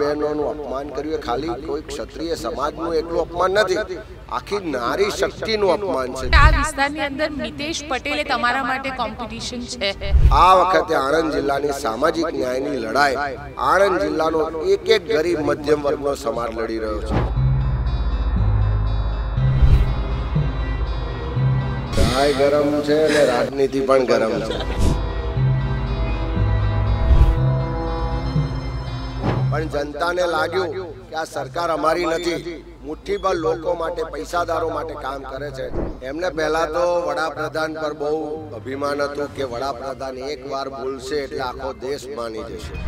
બહેનોનું અપમાન કર્યું એ ખાલી કોઈ ક્ષત્રિય સમાજનું એકલું અપમાન નથી આખી નારી શક્તિનું અપમાન છે આ વિસ્તારની અંદર મિતેશ પટેલે તમારા માટે કોમ્પિટિશન છે આ વખતે આણંદ જિલ્લાની સામાજિક ન્યાયની લડાઈ આણંદ જિલ્લાનો એક એક ગરીબ મધ્યમ વર્ગનો સમાજ લડી રહ્યો છે રાય ગરમ છે અને રાજનીતિ પણ ગરમ છે પણ જનતાને લાગ્યું કે આ સરકાર અમારી નથી મુઠ્ઠીભર લોકો માટે પૈસાદારો માટે કામ કરે છે એમને પહેલાં તો વડાપ્રધાન પર બહુ અભિમાન હતું કે વડાપ્રધાન એકવાર ભૂલશે એટલે આખો દેશ માની જશે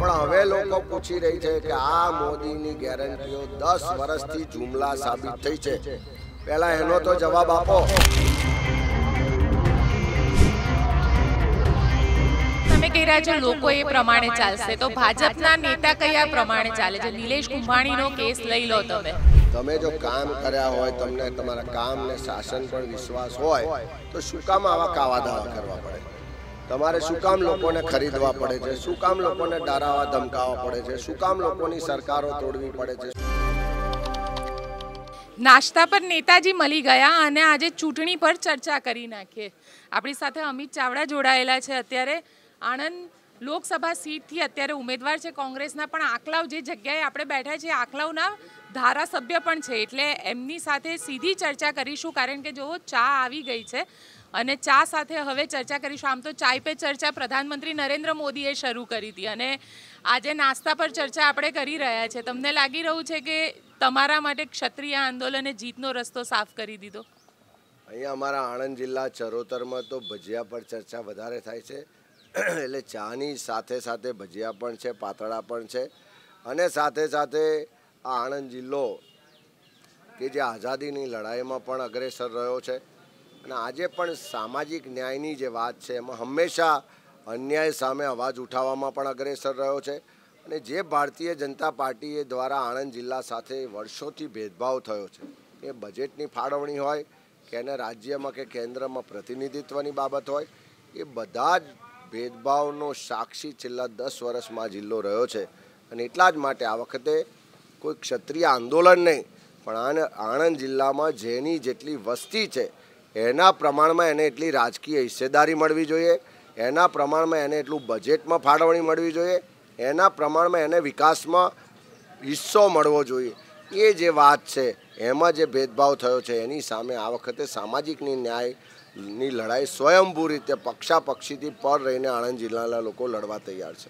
પણ હવે લોકો પૂછી રહી છે કે આ મોદીની ગેરંટીઓ દસ વર્ષથી જુમલા સાબિત થઈ છે પહેલા એનો તો જવાબ આપો ટેરા લોકો એ પ્રમાણે ચાલશે તો ભાજપના નેતા કયા પ્રમાણે ચાલે છે નિલેશ કુંભાણીનો કેસ લઈ લો તમે તમે જો કામ કર્યા હોય તમને તમારા કામ ને શાસન પર વિશ્વાસ હોય તો શું કામ આવા કાવા કરવા પડે તમારે શું કામ લોકોને ખરીદવા પડે છે શું કામ લોકોને ડરાવા ધમકાવવા પડે છે શું કામ લોકોની સરકારો તોડવી પડે છે નાસ્તા પર નેતાજી મળી ગયા અને આજે ચૂંટણી પર ચર્ચા કરી નાખીએ આપણી સાથે અમિત ચાવડા જોડાયેલા છે અત્યારે આણંદ લોકસભા સીટથી અત્યારે ઉમેદવાર છે કોંગ્રેસના પણ આકલાવ જે જગ્યાએ આપણે બેઠા છીએ આકલાવના ધારાસભ્ય પણ છે એટલે એમની સાથે સીધી ચર્ચા કરીશું કારણ કે જો ચા આવી ગઈ છે અને ચા સાથે હવે ચર્ચા કરીશું આમ તો ચાય પે ચર્ચા પ્રધાનમંત્રી નરેન્દ્ર મોદીએ શરૂ કરી હતી અને આજે નાસ્તા પર ચર્ચા આપણે કરી રહ્યા છે તમને લાગી રહ્યું છે કે તમારા માટે ક્ષત્રિય આંદોલને જીતનો રસ્તો સાફ કરી દીધો અહીંયા અમારા આણંદ જિલ્લા ચરોતરમાં તો ભજીયા પર ચર્ચા વધારે થાય છે એટલે ચાની સાથે સાથે ભજીયા પણ છે પાતળા પણ છે અને સાથે સાથે આ આણંદ જિલ્લો કે જે આઝાદીની લડાઈમાં પણ અગ્રેસર રહ્યો છે અને આજે પણ સામાજિક ન્યાયની જે વાત છે એમાં હંમેશા અન્યાય સામે અવાજ ઉઠાવવામાં પણ અગ્રેસર રહ્યો છે અને જે ભારતીય જનતા પાર્ટીએ દ્વારા આણંદ જિલ્લા સાથે વર્ષોથી ભેદભાવ થયો છે એ બજેટની ફાળવણી હોય કે એને રાજ્યમાં કે કેન્દ્રમાં પ્રતિનિધિત્વની બાબત હોય એ બધા જ ભેદભાવનો સાક્ષી છેલ્લા દસ વર્ષમાં જિલ્લો રહ્યો છે અને એટલા જ માટે આ વખતે કોઈ ક્ષત્રિય આંદોલન નહીં પણ આને આણંદ જિલ્લામાં જેની જેટલી વસ્તી છે એના પ્રમાણમાં એને એટલી રાજકીય હિસ્સેદારી મળવી જોઈએ એના પ્રમાણમાં એને એટલું બજેટમાં ફાળવણી મળવી જોઈએ એના પ્રમાણમાં એને વિકાસમાં હિસ્સો મળવો જોઈએ એ જે વાત છે એમાં જે ભેદભાવ થયો છે એની સામે આ વખતે સામાજિકની ન્યાયની લડાઈ સ્વયંભૂ રીતે પક્ષાપક્ષીથી પર રહીને આણંદ જિલ્લાના લોકો લડવા તૈયાર છે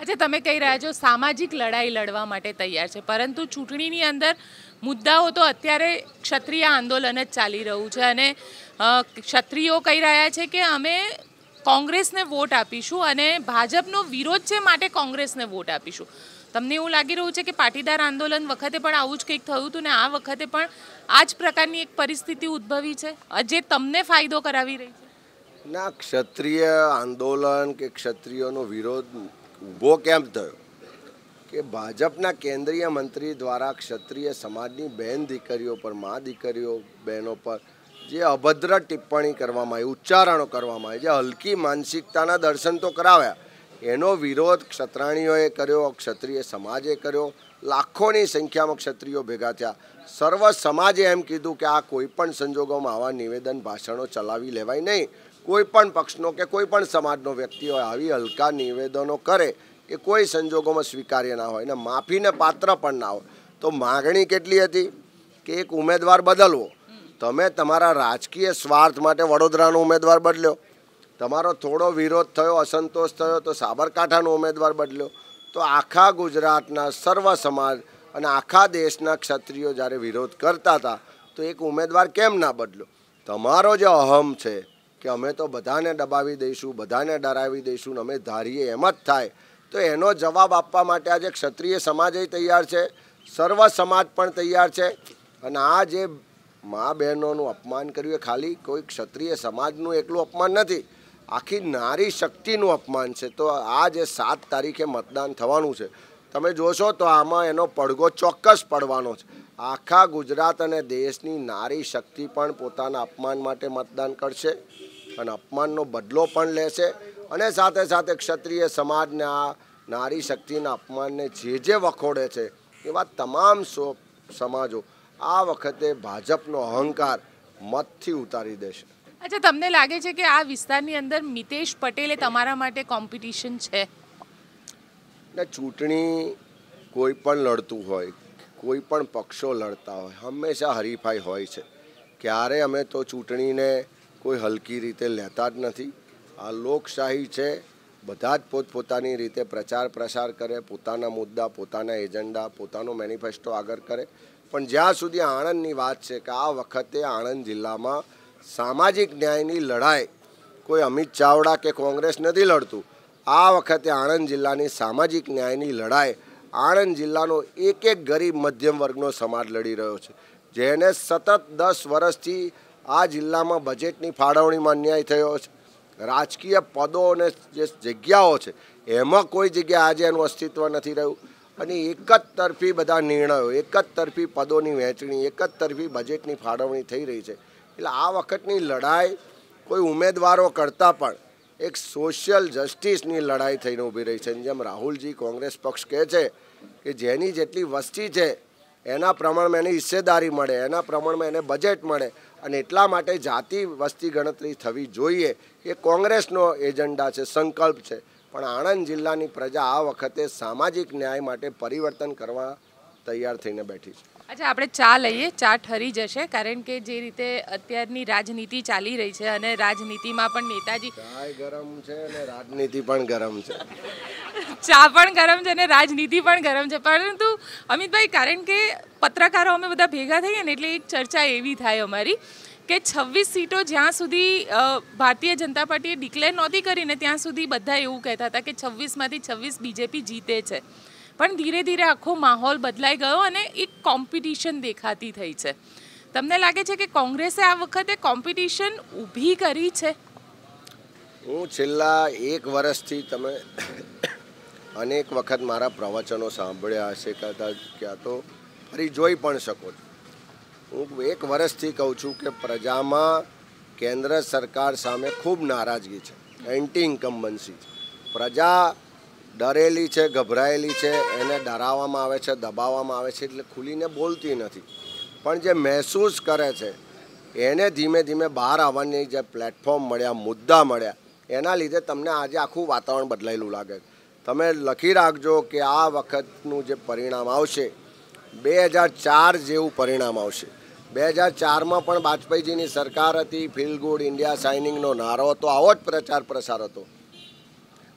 અચ્છા તમે કહી રહ્યા છો સામાજિક લડાઈ લડવા માટે તૈયાર છે પરંતુ ચૂંટણીની અંદર મુદ્દાઓ તો અત્યારે ક્ષત્રિય આંદોલન જ ચાલી રહ્યું છે અને ક્ષત્રિયો કહી રહ્યા છે કે અમે કોંગ્રેસને વોટ આપીશું અને ભાજપનો વિરોધ છે માટે કોંગ્રેસને વોટ આપીશું તમને એવું લાગી રહ્યું છે કે પાટીદાર આંદોલન વખતે પણ આવું જ કંઈક થયું હતું ને આ વખતે પણ આ જ પ્રકારની એક પરિસ્થિતિ ઉદ્ભવી છે જે તમને ફાયદો કરાવી રહી છે ના ક્ષત્રિય આંદોલન કે ક્ષત્રિયોનો વિરોધ ઊભો કેમ થયો કે ભાજપના કેન્દ્રીય મંત્રી દ્વારા ક્ષત્રિય સમાજની બહેન દીકરીઓ પર મા દીકરીઓ બહેનો પર જે અભદ્ર ટિપ્પણી કરવામાં આવી ઉચ્ચારણો કરવામાં આવી જે હલકી માનસિકતાના દર્શન તો કરાવ્યા એનો વિરોધ ક્ષત્રાણીઓએ કર્યો ક્ષત્રિય સમાજે કર્યો લાખોની સંખ્યામાં ક્ષત્રિયો ભેગા થયા સર્વ સમાજે એમ કીધું કે આ કોઈપણ સંજોગોમાં આવા નિવેદન ભાષણો ચલાવી લેવાય નહીં કોઈપણ પક્ષનો કે કોઈપણ સમાજનો વ્યક્તિ હોય આવી હલકા નિવેદનો કરે એ કોઈ સંજોગોમાં સ્વીકાર્ય ના હોય ને માફીને પાત્ર પણ ના હોય તો માગણી કેટલી હતી કે એક ઉમેદવાર બદલવો તમે તમારા રાજકીય સ્વાર્થ માટે વડોદરાનો ઉમેદવાર બદલ્યો તમારો થોડો વિરોધ થયો અસંતોષ થયો તો સાબરકાંઠાનો ઉમેદવાર બદલ્યો તો આખા ગુજરાતના સર્વ સમાજ અને આખા દેશના ક્ષત્રિયો જ્યારે વિરોધ કરતા હતા તો એક ઉમેદવાર કેમ ના બદલ્યો તમારો જે અહમ છે કે અમે તો બધાને દબાવી દઈશું બધાને ડરાવી દઈશું અમે ધારીએ એમ જ થાય તો એનો જવાબ આપવા માટે આજે ક્ષત્રિય સમાજે તૈયાર છે સર્વ સમાજ પણ તૈયાર છે અને આ જે મા બહેનોનું અપમાન કર્યું એ ખાલી કોઈ ક્ષત્રિય સમાજનું એકલું અપમાન નથી આખી નારી શક્તિનું અપમાન છે તો આ જે સાત તારીખે મતદાન થવાનું છે તમે જોશો તો આમાં એનો પડઘો ચોક્કસ પડવાનો છે આખા ગુજરાત અને દેશની નારી શક્તિ પણ પોતાના અપમાન માટે મતદાન કરશે અને અપમાનનો બદલો પણ લેશે અને સાથે સાથે ક્ષત્રિય સમાજને આ નારી શક્તિના અપમાનને જે જે વખોડે છે એવા તમામ સમાજો આ વખતે ભાજપનો અહંકાર મતથી ઉતારી દેશે અચ્છા તમને લાગે છે કે આ વિસ્તારની અંદર મિતેશ પટેલે તમારા માટે કોમ્પિટિશન છે ચૂંટણી કોઈ પણ લડતું હોય કોઈ પણ પક્ષો લડતા હોય હંમેશા હરીફાઈ હોય છે ક્યારે અમે તો ચૂંટણીને કોઈ હલકી રીતે લેતા જ નથી આ લોકશાહી છે બધા જ પોતપોતાની રીતે પ્રચાર પ્રસાર કરે પોતાના મુદ્દા પોતાના એજન્ડા પોતાનો મેનિફેસ્ટો આગળ કરે પણ જ્યાં સુધી આણંદની વાત છે કે આ વખતે આણંદ જિલ્લામાં સામાજિક ન્યાયની લડાઈ કોઈ અમિત ચાવડા કે કોંગ્રેસ નથી લડતું આ વખતે આણંદ જિલ્લાની સામાજિક ન્યાયની લડાઈ આણંદ જિલ્લાનો એક એક ગરીબ મધ્યમ વર્ગનો સમાજ લડી રહ્યો છે જેને સતત દસ વર્ષથી આ જિલ્લામાં બજેટની ફાળવણીમાં અન્યાય થયો છે રાજકીય પદો અને જે જગ્યાઓ છે એમાં કોઈ જગ્યા આજે એનું અસ્તિત્વ નથી રહ્યું અને એક જ તરફી બધા નિર્ણયો એક જ તરફી પદોની વહેંચણી એક જ તરફી બજેટની ફાળવણી થઈ રહી છે એટલે આ વખતની લડાઈ કોઈ ઉમેદવારો કરતાં પણ એક સોશિયલ જસ્ટિસની લડાઈ થઈને ઊભી રહી છે જેમ રાહુલજી કોંગ્રેસ પક્ષ કહે છે કે જેની જેટલી વસ્તી છે એના પ્રમાણમાં એને હિસ્સેદારી મળે એના પ્રમાણમાં એને બજેટ મળે અને એટલા માટે જાતિ વસ્તી ગણતરી થવી જોઈએ એ કોંગ્રેસનો એજન્ડા છે સંકલ્પ છે પણ આણંદ જિલ્લાની પ્રજા આ વખતે સામાજિક ન્યાય માટે પરિવર્તન કરવા તૈયાર થઈને બેઠી છે અચ્છા આપણે ચા લઈએ ચા ઠરી જશે કારણ કે જે રીતે અત્યારની રાજનીતિ ચાલી રહી છે અને રાજનીતિમાં પણ નેતાજી ગરમ છે અને રાજનીતિ પણ ગરમ છે ચા પણ ગરમ છે અને રાજનીતિ પણ ગરમ છે પરંતુ અમિતભાઈ કારણ કે પત્રકારો અમે બધા ભેગા થઈએ ને એટલે એક ચર્ચા એવી થાય અમારી કે છવ્વીસ સીટો જ્યાં સુધી ભારતીય જનતા પાર્ટીએ ડિક્લેર નહોતી કરીને ત્યાં સુધી બધા એવું કહેતા હતા કે છવ્વીસમાંથી છવ્વીસ બીજેપી જીતે છે પણ ધીરે ધીરે આખો માહોલ બદલાઈ ગયો અને એક કોમ્પિટિશન દેખાતી થઈ છે તમને લાગે છે કે કોંગ્રેસે આ વખતે કોમ્પિટિશન ઊભી કરી છે હું છેલ્લા એક વર્ષથી તમે અનેક વખત મારા પ્રવચનો સાંભળ્યા હશે કદાચ ક્યાં તો ફરી જોઈ પણ શકો છો હું એક વર્ષથી કહું છું કે પ્રજામાં કેન્દ્ર સરકાર સામે ખૂબ નારાજગી છે એન્ટી ઇન્કમ્બન્સી છે પ્રજા ડરેલી છે ગભરાયેલી છે એને ડરાવવામાં આવે છે દબાવવામાં આવે છે એટલે ખુલીને બોલતી નથી પણ જે મહેસૂસ કરે છે એને ધીમે ધીમે બહાર આવવાની જે પ્લેટફોર્મ મળ્યા મુદ્દા મળ્યા એના લીધે તમને આજે આખું વાતાવરણ બદલાયેલું લાગે તમે લખી રાખજો કે આ વખતનું જે પરિણામ આવશે બે હજાર ચાર જેવું પરિણામ આવશે બે હજાર ચારમાં પણ વાજપેયીજીની સરકાર હતી ફીલ ગુડ ઇન્ડિયા સાઇનિંગનો નારો હતો આવો જ પ્રચાર પ્રસાર હતો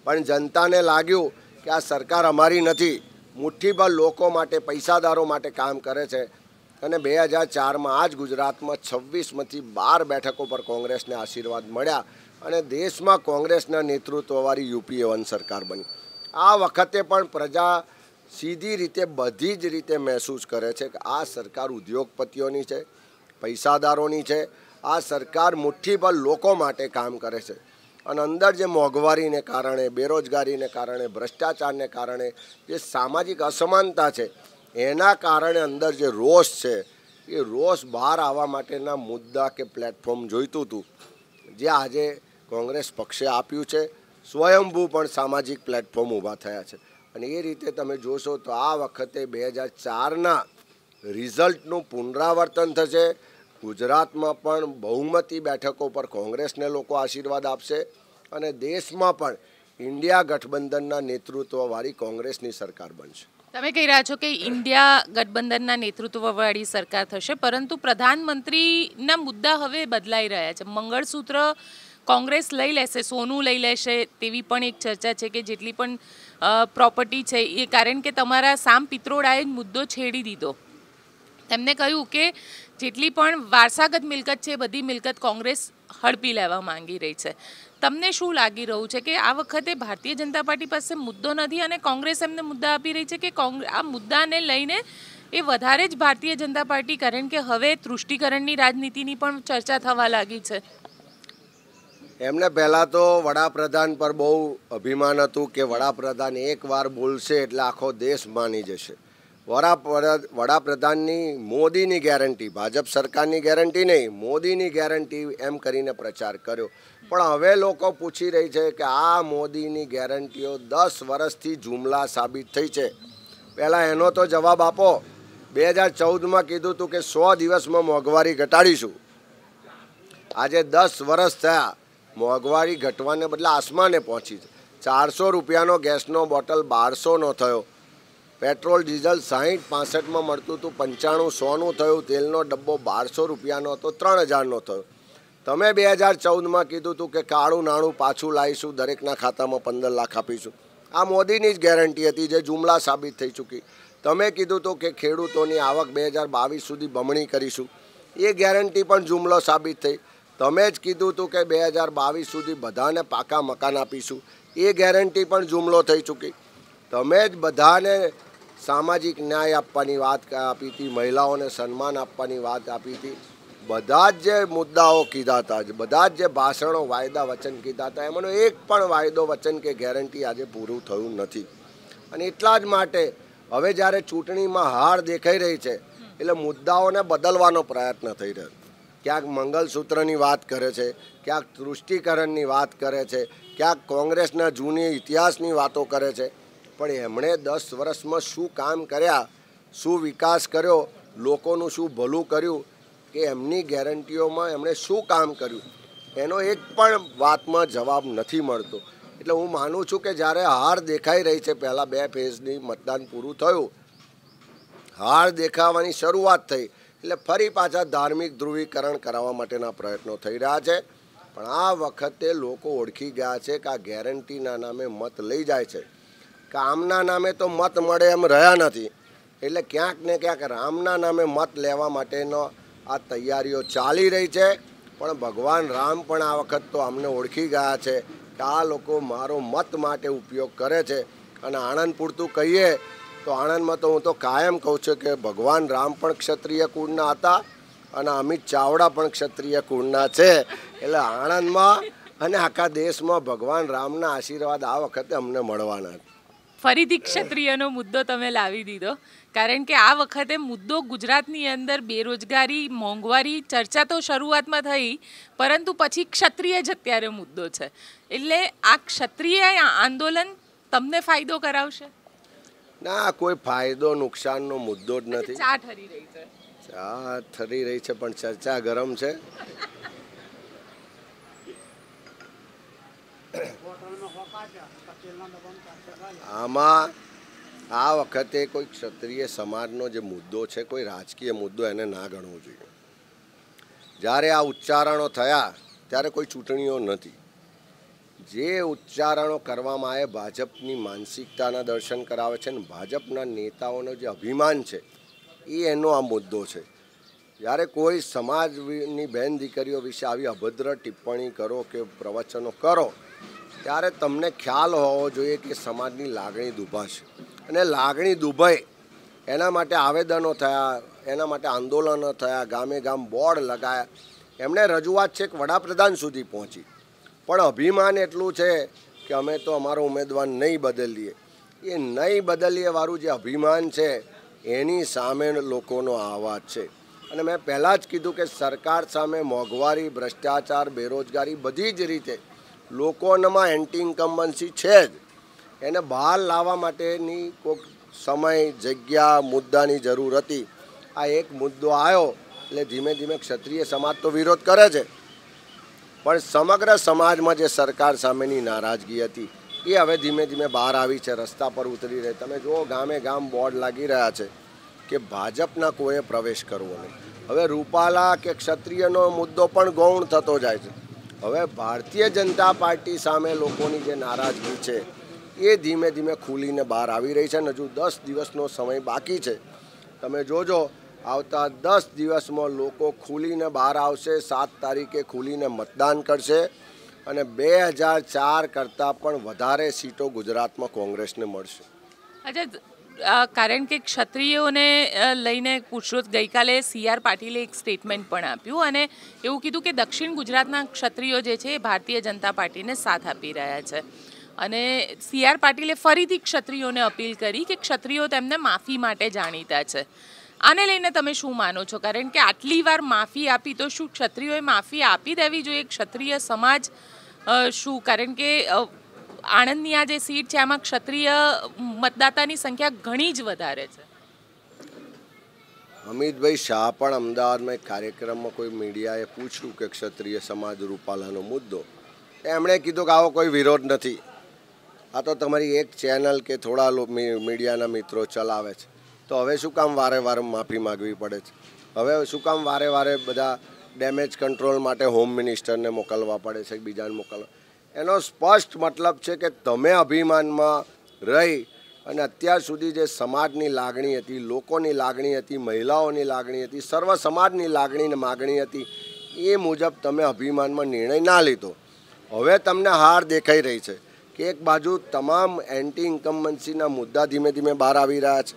પણ જનતાને લાગ્યું કે આ સરકાર અમારી નથી મુઠ્ઠીભર લોકો માટે પૈસાદારો માટે કામ કરે છે અને બે હજાર ચારમાં આ જ ગુજરાતમાં છવ્વીસમાંથી બાર બેઠકો પર કોંગ્રેસને આશીર્વાદ મળ્યા અને દેશમાં કોંગ્રેસના નેતૃત્વવાળી યુપીએ વન સરકાર બની આ વખતે પણ પ્રજા સીધી રીતે બધી જ રીતે મહેસૂસ કરે છે કે આ સરકાર ઉદ્યોગપતિઓની છે પૈસાદારોની છે આ સરકાર મુઠ્ઠીભર લોકો માટે કામ કરે છે અને અંદર જે મોંઘવારીને કારણે બેરોજગારીને કારણે ભ્રષ્ટાચારને કારણે જે સામાજિક અસમાનતા છે એના કારણે અંદર જે રોષ છે એ રોષ બહાર આવવા માટેના મુદ્દા કે પ્લેટફોર્મ જોઈતું હતું જે આજે કોંગ્રેસ પક્ષે આપ્યું છે સ્વયંભૂ પણ સામાજિક પ્લેટફોર્મ ઊભા થયા છે અને એ રીતે તમે જોશો તો આ વખતે બે હજાર ચારના રિઝલ્ટનું પુનરાવર્તન થશે ગુજરાતમાં પણ બહુમતી બેઠકો પર કોંગ્રેસને લોકો આશીર્વાદ આપશે અને દેશમાં પણ ઇન્ડિયા ગઠબંધનના નેતૃત્વવાળી કોંગ્રેસની સરકાર બનશે તમે કહી રહ્યા છો કે ઇન્ડિયા ગઠબંધનના નેતૃત્વવાળી સરકાર થશે પરંતુ પ્રધાનમંત્રીના મુદ્દા હવે બદલાઈ રહ્યા છે મંગળસૂત્ર કોંગ્રેસ લઈ લેશે સોનું લઈ લેશે તેવી પણ એક ચર્ચા છે કે જેટલી પણ પ્રોપર્ટી છે એ કારણ કે તમારા સામ પિત્રોડાએ મુદ્દો છેડી દીધો તેમણે કહ્યું કે જેટલી પણ વારસાગત મિલકત છે બધી મિલકત કોંગ્રેસ હડપી લેવા માંગી રહી છે તમને શું લાગી રહ્યું છે કે આ વખતે ભારતીય જનતા પાર્ટી પાસે મુદ્દો નથી અને કોંગ્રેસ એમને મુદ્દા આપી રહી છે કે આ મુદ્દાને લઈને એ વધારે જ ભારતીય જનતા પાર્ટી કારણ કે હવે તૃષ્ટિકરણની રાજનીતિની પણ ચર્ચા થવા લાગી છે એમને પહેલાં તો વડાપ્રધાન પર બહુ અભિમાન હતું કે વડાપ્રધાન એકવાર બોલશે એટલે આખો દેશ માની જશે વડાપ્રધાનની મોદીની ગેરંટી ભાજપ સરકારની ગેરંટી નહીં મોદીની ગેરંટી એમ કરીને પ્રચાર કર્યો પણ હવે લોકો પૂછી રહી છે કે આ મોદીની ગેરંટીઓ દસ વર્ષથી જુમલા સાબિત થઈ છે પહેલાં એનો તો જવાબ આપો બે હજાર ચૌદમાં કીધું હતું કે સો દિવસમાં મોંઘવારી ઘટાડીશું આજે દસ વર્ષ થયા મોંઘવારી ઘટવાને બદલે આસમાને પહોંચી છે ચારસો રૂપિયાનો ગેસનો બોટલ બારસોનો થયો પેટ્રોલ ડીઝલ સાહીઠ પાસઠમાં મળતું હતું પંચાણું સોનું થયું તેલનો ડબ્બો બારસો રૂપિયાનો હતો ત્રણ હજારનો થયો તમે બે હજાર ચૌદમાં કીધું હતું કે કાળું નાણું પાછું લાવીશું દરેકના ખાતામાં પંદર લાખ આપીશું આ મોદીની જ ગેરંટી હતી જે જુમલા સાબિત થઈ ચૂકી તમે કીધું હતું કે ખેડૂતોની આવક બે હજાર બાવીસ સુધી બમણી કરીશું એ ગેરંટી પણ જુમલો સાબિત થઈ તમે જ કીધું હતું કે બે હજાર બાવીસ સુધી બધાને પાકા મકાન આપીશું એ ગેરંટી પણ જુમલો થઈ ચૂકી તમે જ બધાને સામાજિક ન્યાય આપવાની વાત આપી હતી મહિલાઓને સન્માન આપવાની વાત આપી હતી બધા જ જે મુદ્દાઓ કીધા હતા બધા જ જે ભાષણો વાયદા વચન કીધા હતા એમાંનો એક પણ વાયદો વચન કે ગેરંટી આજે પૂરું થયું નથી અને એટલા જ માટે હવે જ્યારે ચૂંટણીમાં હાર દેખાઈ રહી છે એટલે મુદ્દાઓને બદલવાનો પ્રયત્ન થઈ રહ્યો ક્યાંક મંગલસૂત્રની વાત કરે છે ક્યાંક તૃષ્ટિકરણની વાત કરે છે ક્યાંક કોંગ્રેસના જૂની ઇતિહાસની વાતો કરે છે પણ એમણે દસ વર્ષમાં શું કામ કર્યા શું વિકાસ કર્યો લોકોનું શું ભલું કર્યું કે એમની ગેરંટીઓમાં એમણે શું કામ કર્યું એનો એક પણ વાતમાં જવાબ નથી મળતો એટલે હું માનું છું કે જ્યારે હાર દેખાઈ રહી છે પહેલાં બે ફેઝની મતદાન પૂરું થયું હાર દેખાવાની શરૂઆત થઈ એટલે ફરી પાછા ધાર્મિક ધ્રુવીકરણ કરાવવા માટેના પ્રયત્નો થઈ રહ્યા છે પણ આ વખતે લોકો ઓળખી ગયા છે કે આ ગેરંટીના નામે મત લઈ જાય છે કામના નામે તો મત મળે એમ રહ્યા નથી એટલે ક્યાંક ને ક્યાંક રામના નામે મત લેવા માટેનો આ તૈયારીઓ ચાલી રહી છે પણ ભગવાન રામ પણ આ વખત તો અમને ઓળખી ગયા છે કે આ લોકો મારો મત માટે ઉપયોગ કરે છે અને આણંદ પૂરતું કહીએ તો આણંદમાં તો હું તો કાયમ કહું છું કે ભગવાન રામ પણ ક્ષત્રિય કુળના હતા અને અમિત ચાવડા પણ ક્ષત્રિય કુળના છે એટલે આણંદમાં અને આખા દેશમાં ભગવાન રામના આશીર્વાદ આ વખતે અમને મળવાના ફરીથી ક્ષત્રિયનો મુદ્દો તમે લાવી દીધો કારણ કે આ વખતે મુદ્દો ગુજરાતની અંદર બેરોજગારી મોંઘવારી ચર્ચા તો શરૂઆતમાં થઈ પરંતુ પછી ક્ષત્રિય જ અત્યારે મુદ્દો છે એટલે આ ક્ષત્રિય આંદોલન તમને ફાયદો કરાવશે ના કોઈ ફાયદો નુકસાનનો મુદ્દો જ નથી ચા ઠરી રહી છે ચા ઠરી રહી છે પણ ચર્ચા ગરમ છે આમાં આ વખતે કોઈ ક્ષત્રિય સમાજનો જે મુદ્દો છે કોઈ રાજકીય મુદ્દો એને ના ગણવો જોઈએ જ્યારે આ ઉચ્ચારણો થયા ત્યારે કોઈ ચૂંટણીઓ નથી જે ઉચ્ચારણો કરવામાં આવે ભાજપની માનસિકતાના દર્શન કરાવે છે અને ભાજપના નેતાઓનો જે અભિમાન છે એ એનો આ મુદ્દો છે જ્યારે કોઈ સમાજની બહેન દીકરીઓ વિશે આવી અભદ્ર ટિપ્પણી કરો કે પ્રવચનો કરો ત્યારે તમને ખ્યાલ હોવો જોઈએ કે સમાજની લાગણી દુભાશે અને લાગણી દુભાઈ એના માટે આવેદનો થયા એના માટે આંદોલનો થયા ગામે ગામ બોર્ડ લગાયા એમણે રજૂઆત છેક વડાપ્રધાન સુધી પહોંચી પણ અભિમાન એટલું છે કે અમે તો અમારો ઉમેદવાર નહીં બદલીએ એ નહીં બદલીએવાળું જે અભિમાન છે એની સામે લોકોનો આવાજ છે અને મેં પહેલાં જ કીધું કે સરકાર સામે મોંઘવારી ભ્રષ્ટાચાર બેરોજગારી બધી જ રીતે લોકોનામાં એન્ટી ઇન્કમ્બન્સી છે જ એને બહાર લાવવા માટેની કોઈક સમય જગ્યા મુદ્દાની જરૂર હતી આ એક મુદ્દો આવ્યો એટલે ધીમે ધીમે ક્ષત્રિય સમાજ તો વિરોધ કરે છે પણ સમગ્ર સમાજમાં જે સરકાર સામેની નારાજગી હતી એ હવે ધીમે ધીમે બહાર આવી છે રસ્તા પર ઉતરી રહી તમે જુઓ ગામે ગામ બોર્ડ લાગી રહ્યા છે કે ભાજપના કોઈએ પ્રવેશ કરવો નહીં હવે રૂપાલા કે ક્ષત્રિયનો મુદ્દો પણ ગૌણ થતો જાય છે હવે ભારતીય જનતા પાર્ટી સામે લોકોની જે નારાજગી છે એ ધીમે ધીમે ખુલીને બહાર આવી રહી છે અને હજુ દસ દિવસનો સમય બાકી છે તમે જોજો આવતા દસ દિવસમાં લોકો ખુલીને બહાર આવશે સાત તારીખે ખુલીને મતદાન કરશે અને બે હજાર ચાર કરતાં પણ વધારે સીટો ગુજરાતમાં કોંગ્રેસને મળશે અચ્છા કારણ કે ક્ષત્રિયોને લઈને પૂછ્યું ગઈકાલે સી આર પાટીલે એક સ્ટેટમેન્ટ પણ આપ્યું અને એવું કીધું કે દક્ષિણ ગુજરાતના ક્ષત્રિયો જે છે એ ભારતીય જનતા પાર્ટીને સાથ આપી રહ્યા છે અને સી આર પાટીલે ફરીથી ક્ષત્રિયોને અપીલ કરી કે ક્ષત્રિયો તેમને માફી માટે જાણીતા છે આને લઈને તમે શું માનો છો કારણ કે આટલી વાર માફી આપી તો શું ક્ષત્રિયોએ માફી આપી દેવી જોઈએ ક્ષત્રિય સમાજ શું કારણ કે આણંદની આ જે સીટ છે આમાં ક્ષત્રિય મતદાતાની સંખ્યા ઘણી જ વધારે છે અમિતભાઈ શાહ પણ અમદાવાદમાં એક કાર્યક્રમમાં કોઈ મીડિયાએ પૂછ્યું કે ક્ષત્રિય સમાજ રૂપાલાનો મુદ્દો એમણે કીધું કે આવો કોઈ વિરોધ નથી આ તો તમારી એક ચેનલ કે થોડા મીડિયાના મિત્રો ચલાવે છે તો હવે શું કામ વારે વારે માફી માગવી પડે છે હવે શું કામ વારે વારે બધા ડેમેજ કંટ્રોલ માટે હોમ મિનિસ્ટરને મોકલવા પડે છે બીજાને મોકલવા એનો સ્પષ્ટ મતલબ છે કે તમે અભિમાનમાં રહી અને અત્યાર સુધી જે સમાજની લાગણી હતી લોકોની લાગણી હતી મહિલાઓની લાગણી હતી સર્વ સમાજની લાગણી માગણી હતી એ મુજબ તમે અભિમાનમાં નિર્ણય ના લીધો હવે તમને હાર દેખાઈ રહી છે કે એક બાજુ તમામ એન્ટી ઇન્કમ્બન્સીના મુદ્દા ધીમે ધીમે બહાર આવી રહ્યા છે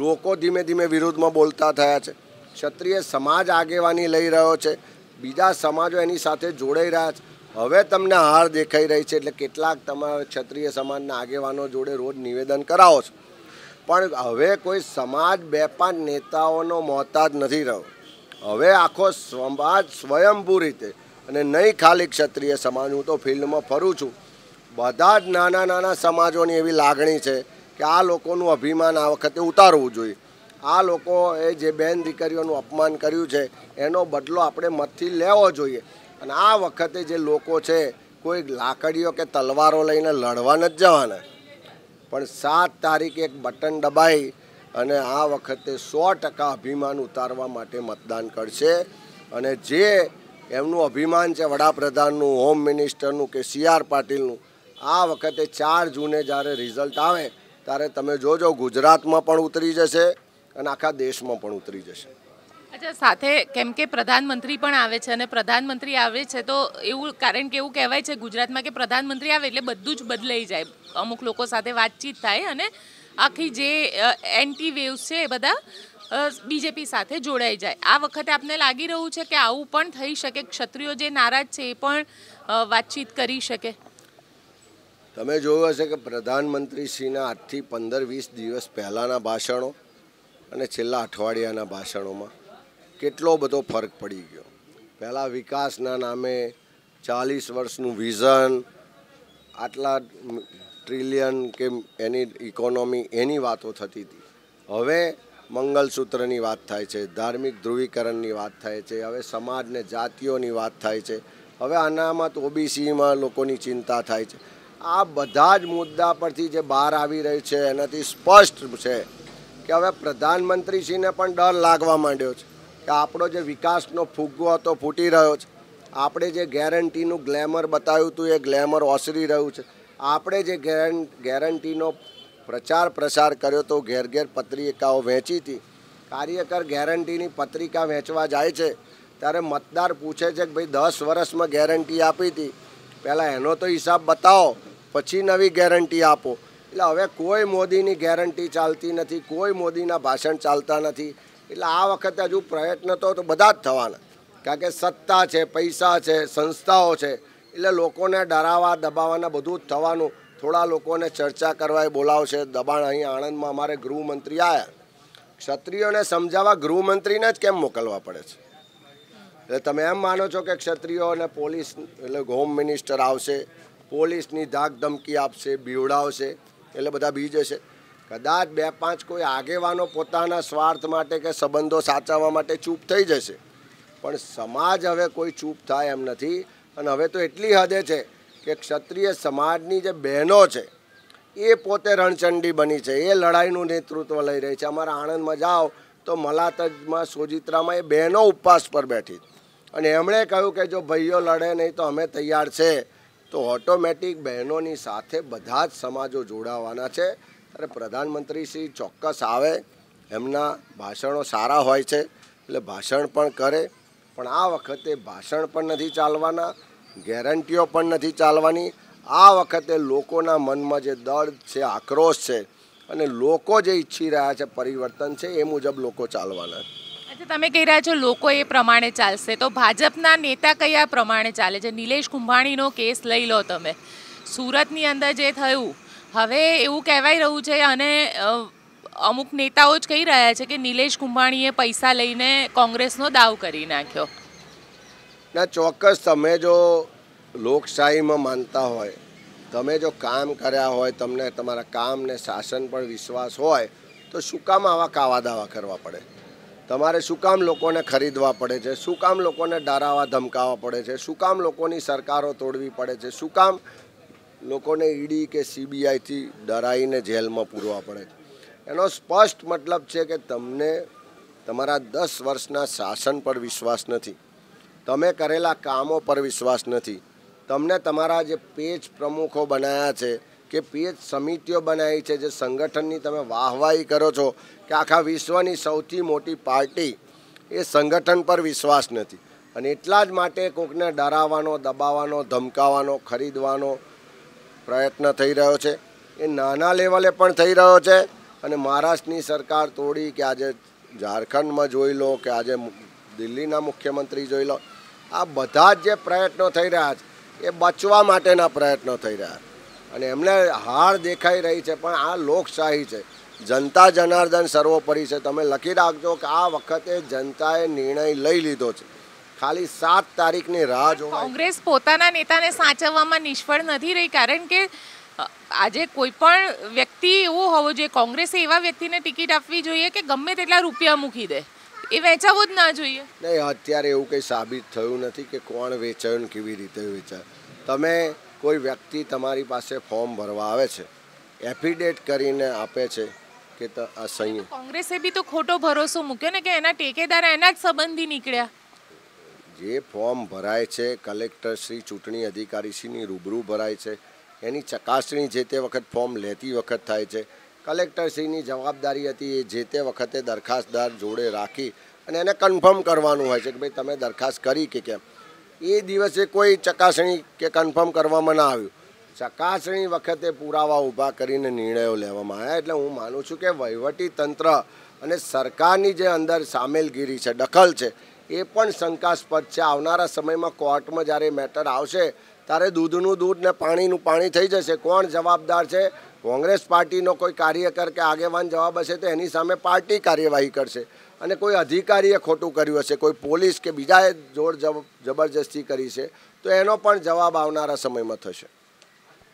લોકો ધીમે ધીમે વિરોધમાં બોલતા થયા છે ક્ષત્રિય સમાજ આગેવાની લઈ રહ્યો છે બીજા સમાજો એની સાથે જોડાઈ રહ્યા છે હવે તમને હાર દેખાઈ રહી છે એટલે કેટલાક તમારા ક્ષત્રિય સમાજના આગેવાનો જોડે રોજ નિવેદન કરાવો છો પણ હવે કોઈ સમાજ બે પાંચ નેતાઓનો મોહતાજ નથી રહ્યો હવે આખો સમાજ સ્વયંભૂ રીતે અને નહીં ખાલી ક્ષત્રિય સમાજ હું તો ફિલ્ડમાં ફરું છું બધા જ નાના નાના સમાજોની એવી લાગણી છે કે આ લોકોનું અભિમાન આ વખતે ઉતારવું જોઈએ આ લોકોએ જે બેન દીકરીઓનું અપમાન કર્યું છે એનો બદલો આપણે મતથી લેવો જોઈએ અને આ વખતે જે લોકો છે કોઈ લાકડીઓ કે તલવારો લઈને લડવા નથી જવાના પણ સાત તારીખે એક બટન દબાઈ અને આ વખતે સો ટકા અભિમાન ઉતારવા માટે મતદાન કરશે અને જે એમનું અભિમાન છે વડાપ્રધાનનું હોમ મિનિસ્ટરનું કે સી આર પાટીલનું આ વખતે ચાર જૂને જ્યારે રિઝલ્ટ આવે ત્યારે તમે જોજો ગુજરાતમાં પણ ઉતરી જશે અને આખા દેશમાં પણ ઉતરી જશે અચ્છા સાથે કેમ કે પ્રધાનમંત્રી પણ આવે છે અને પ્રધાનમંત્રી આવે છે તો એવું કારણ કે એવું કહેવાય છે ગુજરાતમાં કે પ્રધાનમંત્રી આવે એટલે બધું જ બદલાઈ જાય અમુક લોકો સાથે વાતચીત થાય અને આખી જે એન્ટી વેવ્સ છે એ બધા બીજેપી સાથે જોડાઈ જાય આ વખતે આપને લાગી રહ્યું છે કે આવું પણ થઈ શકે ક્ષત્રિયો જે નારાજ છે એ પણ વાતચીત કરી શકે તમે જોયું હશે કે પ્રધાનમંત્રીશ્રીના આજથી પંદર વીસ દિવસ પહેલાંના ભાષણો અને છેલ્લા અઠવાડિયાના ભાષણોમાં કેટલો બધો ફરક પડી ગયો પહેલાં વિકાસના નામે ચાલીસ વર્ષનું વિઝન આટલા ટ્રિલિયન કે એની ઇકોનોમી એની વાતો થતી હતી હવે મંગલસૂત્રની વાત થાય છે ધાર્મિક ધ્રુવીકરણની વાત થાય છે હવે સમાજને જાતિઓની વાત થાય છે હવે આનામાં તો ઓબીસીમાં લોકોની ચિંતા થાય છે આ બધા જ મુદ્દા પરથી જે બહાર આવી રહી છે એનાથી સ્પષ્ટ છે કે હવે પ્રધાનમંત્રીશ્રીને પણ ડર લાગવા માંડ્યો છે કે આપણો જે વિકાસનો ફુગ્ગો હતો ફૂટી રહ્યો છે આપણે જે ગેરંટીનું ગ્લેમર બતાવ્યું હતું એ ગ્લેમર ઓસરી રહ્યું છે આપણે જે ગેરંટીનો પ્રચાર પ્રસાર કર્યો તો ઘેર ઘેર પત્રિકાઓ વહેંચી હતી કાર્યકર ગેરંટીની પત્રિકા વહેંચવા જાય છે ત્યારે મતદાર પૂછે છે કે ભાઈ દસ વર્ષમાં ગેરંટી આપી હતી પહેલાં એનો તો હિસાબ બતાવો પછી નવી ગેરંટી આપો એટલે હવે કોઈ મોદીની ગેરંટી ચાલતી નથી કોઈ મોદીના ભાષણ ચાલતા નથી એટલે આ વખતે હજુ પ્રયત્ન તો બધા જ થવાના કારણ કે સત્તા છે પૈસા છે સંસ્થાઓ છે એટલે લોકોને ડરાવવા દબાવવાના બધું જ થવાનું થોડા લોકોને ચર્ચા કરવા બોલાવશે દબાણ અહીં આણંદમાં અમારે ગૃહમંત્રી આવ્યા ક્ષત્રિયોને સમજાવવા ગૃહમંત્રીને જ કેમ મોકલવા પડે છે એટલે તમે એમ માનો છો કે ક્ષત્રિયો અને પોલીસ એટલે હોમ મિનિસ્ટર આવશે પોલીસની ધાક ધમકી આપશે બીવડાવશે એટલે બધા બીજે છે કદાચ બે પાંચ કોઈ આગેવાનો પોતાના સ્વાર્થ માટે કે સંબંધો સાચવવા માટે ચૂપ થઈ જશે પણ સમાજ હવે કોઈ ચૂપ થાય એમ નથી અને હવે તો એટલી હદે છે કે ક્ષત્રિય સમાજની જે બહેનો છે એ પોતે રણચંડી બની છે એ લડાઈનું નેતૃત્વ લઈ રહી છે અમારા આણંદમાં જાઓ તો મલાતજમાં સોજિત્રામાં એ બહેનો ઉપવાસ પર બેઠી અને એમણે કહ્યું કે જો ભાઈઓ લડે નહીં તો અમે તૈયાર છે તો ઓટોમેટિક બહેનોની સાથે બધા જ સમાજો જોડાવાના છે અરે પ્રધાનમંત્રી શ્રી ચોક્કસ આવે એમના ભાષણો સારા હોય છે એટલે ભાષણ પણ કરે પણ આ વખતે ભાષણ પણ નથી ચાલવાના ગેરંટીઓ પણ નથી ચાલવાની આ વખતે લોકોના મનમાં જે દર્દ છે આક્રોશ છે અને લોકો જે ઈચ્છી રહ્યા છે પરિવર્તન છે એ મુજબ લોકો ચાલવાના અચ્છા તમે કહી રહ્યા છો લોકો એ પ્રમાણે ચાલશે તો ભાજપના નેતા કયા પ્રમાણે ચાલે છે નિલેશ કુંભાણીનો કેસ લઈ લો તમે સુરતની અંદર જે થયું હવે એવું કહેવાય રહ્યું છે અને અમુક નેતાઓ જ કહી રહ્યા છે કે નિલેશ કુંભાણીએ પૈસા લઈને કોંગ્રેસનો દાવ કરી નાખ્યો ના ચોક્કસ તમે જો લોકશાહીમાં માનતા હોય તમે જો કામ કર્યા હોય તમને તમારા કામને શાસન પર વિશ્વાસ હોય તો શું કામ આવા કાવા દાવા કરવા પડે તમારે શું કામ લોકોને ખરીદવા પડે છે શું કામ લોકોને ડરાવા ધમકાવવા પડે છે શું કામ લોકોની સરકારો તોડવી પડે છે શું કામ લોકોને ઈડી કે સીબીઆઈથી ડરાઈને જેલમાં પૂરવા પડે છે એનો સ્પષ્ટ મતલબ છે કે તમને તમારા દસ વર્ષના શાસન પર વિશ્વાસ નથી તમે કરેલા કામો પર વિશ્વાસ નથી તમને તમારા જે પેજ પ્રમુખો બનાવ્યા છે કે પેજ સમિતિઓ બનાવી છે જે સંગઠનની તમે વાહવાહી કરો છો કે આખા વિશ્વની સૌથી મોટી પાર્ટી એ સંગઠન પર વિશ્વાસ નથી અને એટલા જ માટે કોકને ડરાવવાનો દબાવવાનો ધમકાવવાનો ખરીદવાનો પ્રયત્ન થઈ રહ્યો છે એ નાના લેવલે પણ થઈ રહ્યો છે અને મહારાષ્ટ્રની સરકાર તોડી કે આજે ઝારખંડમાં જોઈ લો કે આજે દિલ્હીના મુખ્યમંત્રી જોઈ લો આ બધા જ જે પ્રયત્નો થઈ રહ્યા છે એ બચવા માટેના પ્રયત્નો થઈ રહ્યા છે અને એમને હાર દેખાઈ રહી છે પણ આ લોકશાહી છે જનતા જનાર્દન સર્વોપરી છે તમે લખી રાખજો કે આ વખતે જનતાએ નિર્ણય લઈ લીધો છે ખાલી સાત તારીખની રાહ જોવા કોંગ્રેસ પોતાના નેતાને સાચવવામાં નિષ્ફળ નથી રહી કારણ કે આજે કોઈ પણ વ્યક્તિ એવો હોવો જોઈએ કોંગ્રેસે એવા વ્યક્તિને ટિકિટ આપવી જોઈએ કે ગમે તેટલા રૂપિયા મૂકી દે એ વેચાવું જ ના જોઈએ નહીં અત્યારે એવું કંઈ સાબિત થયું નથી કે કોણ વેચાયું ને કેવી રીતે વેચાય તમે કોઈ વ્યક્તિ તમારી પાસે ફોર્મ ભરવા આવે છે એફિડેટ કરીને આપે છે કે આ સંયમ કોંગ્રેસે બી તો ખોટો ભરોસો મૂક્યો ને કે એના ટેકેદાર એના જ સંબંધી નીકળ્યા જે ફોર્મ ભરાય છે કલેક્ટરશ્રી ચૂંટણી અધિકારીશ્રીની રૂબરૂ ભરાય છે એની ચકાસણી જે તે વખત ફોર્મ લેતી વખત થાય છે કલેક્ટરશ્રીની જવાબદારી હતી એ જે તે વખતે દરખાસ્તદાર જોડે રાખી અને એને કન્ફર્મ કરવાનું હોય છે કે ભાઈ તમે દરખાસ્ત કરી કે કેમ એ દિવસે કોઈ ચકાસણી કે કન્ફર્મ કરવામાં ના આવ્યું ચકાસણી વખતે પુરાવા ઊભા કરીને નિર્ણયો લેવામાં આવ્યા એટલે હું માનું છું કે વહીવટી તંત્ર અને સરકારની જે અંદર સામેલગીરી છે દખલ છે એ પણ શંકાસ્પદ છે આવનારા સમયમાં કોર્ટમાં જ્યારે મેટર આવશે ત્યારે દૂધનું દૂધ ને પાણીનું પાણી થઈ જશે કોણ જવાબદાર છે કોંગ્રેસ પાર્ટીનો કોઈ કાર્યકર કે આગેવાન જવાબ હશે તો એની સામે પાર્ટી કાર્યવાહી કરશે અને કોઈ અધિકારીએ ખોટું કર્યું હશે કોઈ પોલીસ કે બીજાએ જોર જબરજસ્તી કરી છે તો એનો પણ જવાબ આવનારા સમયમાં થશે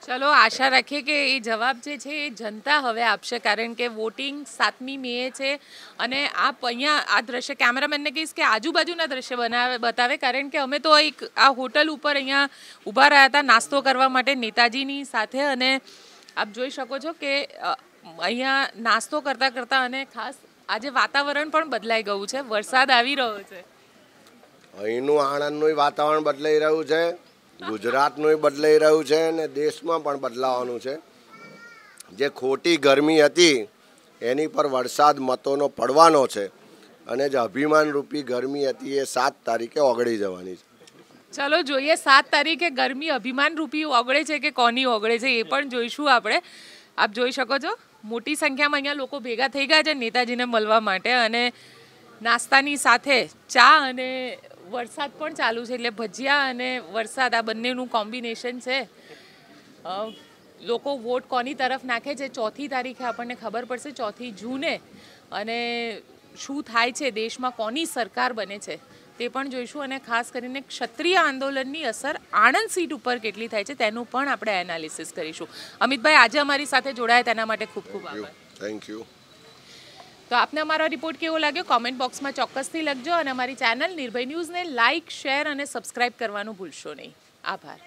ચલો આશા રાખીએ કે એ જવાબ જે છે એ જનતા હવે આપશે કારણ કે વોટિંગ સાતમી મેએ છે અને આપ અહીંયા આ દ્રશ્ય કેમેરામેનને કહીશ કે આજુબાજુના દ્રશ્ય બનાવે બતાવે કારણ કે અમે તો એક આ હોટલ ઉપર અહીંયા ઊભા રહ્યા હતા નાસ્તો કરવા માટે નેતાજીની સાથે અને આપ જોઈ શકો છો કે અહીંયા નાસ્તો કરતાં કરતાં અને ખાસ આજે વાતાવરણ પણ બદલાઈ ગયું છે વરસાદ આવી રહ્યો છે અહીંનું આણંદનું વાતાવરણ બદલાઈ રહ્યું છે ગુજરાતનું બદલાઈ રહ્યું છે અને દેશમાં પણ બદલાવાનું છે જે ખોટી ગરમી હતી એની પર વરસાદ મતોનો પડવાનો છે અને જે અભિમાનરૂપી ગરમી હતી એ સાત તારીખે ઓગળી જવાની છે ચલો જોઈએ સાત તારીખે ગરમી અભિમાનરૂપી ઓગળે છે કે કોની ઓગળે છે એ પણ જોઈશું આપણે આપ જોઈ શકો છો મોટી સંખ્યામાં અહીંયા લોકો ભેગા થઈ ગયા છે નેતાજીને મળવા માટે અને નાસ્તાની સાથે ચા અને વરસાદ પણ ચાલુ છે એટલે ભજીયા અને વરસાદ આ બંનેનું કોમ્બિનેશન છે લોકો વોટ કોની તરફ નાખે છે ચોથી તારીખે આપણને ખબર પડશે ચોથી જૂને અને શું થાય છે દેશમાં કોની સરકાર બને છે તે પણ જોઈશું અને ખાસ કરીને ક્ષત્રિય આંદોલનની અસર આણંદ સીટ ઉપર કેટલી થાય છે તેનું પણ આપણે એનાલિસિસ કરીશું અમિતભાઈ આજે અમારી સાથે જોડાયા તેના માટે ખૂબ ખૂબ આભાર થેન્ક યુ તો આપને અમારો રિપોર્ટ કેવો લાગ્યો કોમેન્ટ બોક્સમાં ચોક્કસથી લખજો અને અમારી ચેનલ નિર્ભય ન્યૂઝને લાઇક શેર અને સબસ્ક્રાઇબ કરવાનું ભૂલશો નહીં આભાર